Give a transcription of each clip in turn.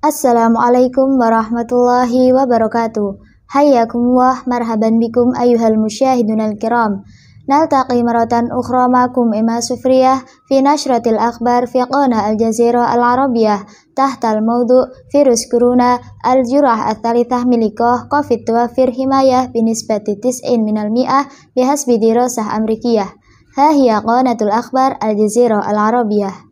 Assalamualaikum warahmatullahi wabarakatuh. wa marhaban bikum ayuhal musyahidun al-kiram. Naltaqi maratan ukhra makum Ima Sufriyah fi nashratil akhbar fi qona al-jazira al-arabiyah tahta al-mawdu virus corona al-jurah al-thalithah milikoh covid tuwafir himayah binisbati tis'in minal mi'ah bihasbi dirosah amrikiyah. Hahiya tul akhbar al-jazira al-arabiyah.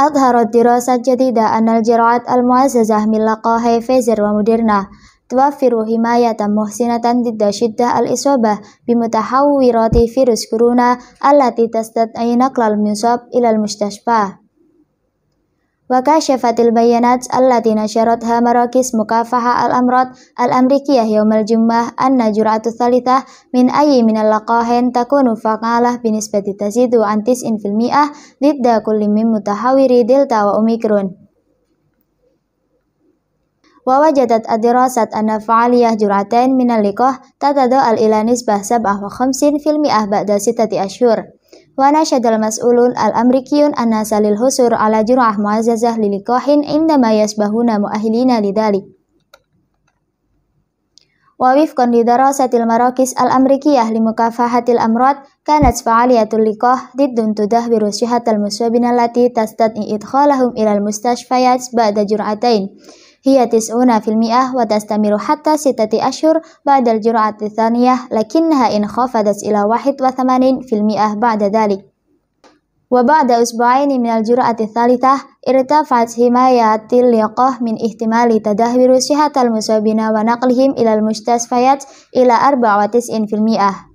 أظهرت دراسة جديدة أن الجرعات المعززة من لقاحي فيزر وموديرنا توفر حماية محسنة ضد شدة الإصابة بمتحورات فيروس كورونا التي تستدعي نقل المصاب إلى المستشفى وكاشفت البيانات التي نشرتها مراكز مكافحة الأمراض الأمريكية يوم الجمعة أن جرعة الثالثة من أي من اللقاحين تكون فعالة بنسبة تزيد عن 90% ضد كل من متحوري دلتا وأوميكرون. ووجدت الدراسة أن فعالية جرعتين من اللقاح تتداول إلى نسبة 57% بعد ستة أشهر وناشد الأمريكيون أن الناس للحصول على جرعة معززة للقاح عندما يشبهون مؤهلين لذلك ووفقا لدراسة المراكز الأمريكية لمكافحة الأمراض كانت فعالية اللقاح ضد تدهور صحة المصابين التي تستدعي إدخالهم إلى المستشفيات بعد جرعتين هي 90% وتستمر حتى ستة أشهر بعد الجرعة الثانية لكنها انخفضت إلى 81% بعد ذلك وبعد أسبوعين من الجرعة الثالثة ارتفعت حماية اللقاح من احتمال تدهور صحة المصابين ونقلهم إلى المستشفيات إلى 94%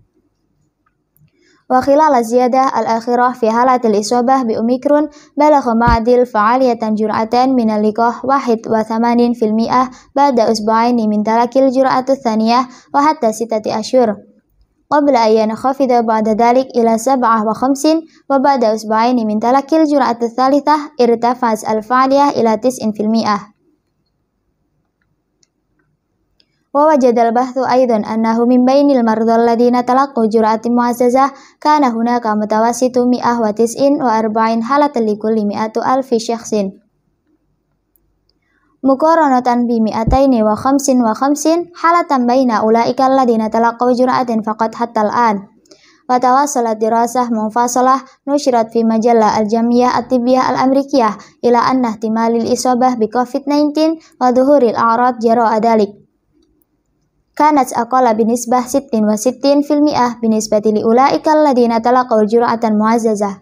وخلال الزيادة الأخيرة في حالة الإصابة بأوميكرون بلغ معدل فعالية جرعة من اللقاح 81% بعد أسبوعين من تلك الجرعة الثانية وحتى ستة أشهر قبل أن ينخفض بعد ذلك إلى 57 وبعد أسبوعين من تلك الجرعة الثالثة ارتفعت الفعالية إلى 90% Wa wajadal bahthu aidan annahu min bainil mardhal ladina talaqqu jur'ati mu'assasah kana hunaka mutawassitu mi'ah wa tis'in wa arba'in halatan li kulli mi'atu alfi syakhsin. Mukoronatan bi mi'ataini wa khamsin wa khamsin halatan baina ula'ika alladina talaqqu jur'atin faqad hatta al'an. Wa tawassalat dirasah mufasalah nushirat fi majalla al-jamiyah at-tibiyah al-amrikiyah ila anna ihtimalil isabah bi covid-19 wa dhuhuril a'rad jara'a dalik. كانت أقل بنسبة 66% بالنسبة لأولئك الذين تلقوا الجرعة المعززة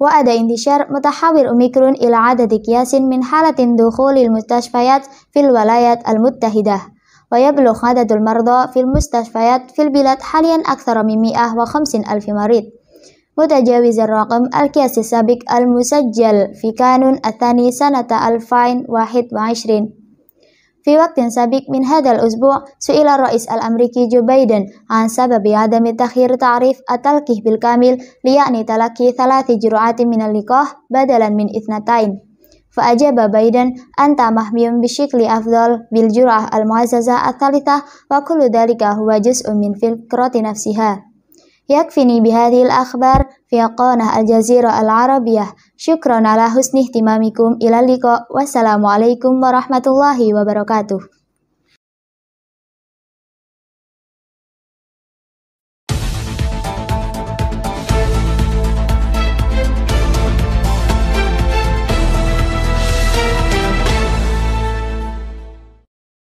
وأدى انتشار متحور أوميكرون إلى عدد قياس من حالة دخول المستشفيات في الولايات المتحدة ويبلغ عدد المرضى في المستشفيات في البلاد حاليا أكثر من 150 ألف مريض متجاوز الرقم القياسي السابق المسجل في كانون الثاني سنة 2021 في وقت سابق من هذا الأسبوع سئل الرئيس الأمريكي جو بايدن عن سبب عدم تخيير تعريف التلقيح بالكامل ليعني تلقي ثلاث جرعات من اللقاح بدلا من اثنتين فأجاب بايدن أنت محمي بشكل أفضل بالجرعة المعززة الثالثة وكل ذلك هو جزء من فكرة نفسها يكفيني بهذه الأخبار في قناة الجزيرة العربية شكرا على حسن اهتمامكم إلى اللقاء والسلام عليكم ورحمة الله وبركاته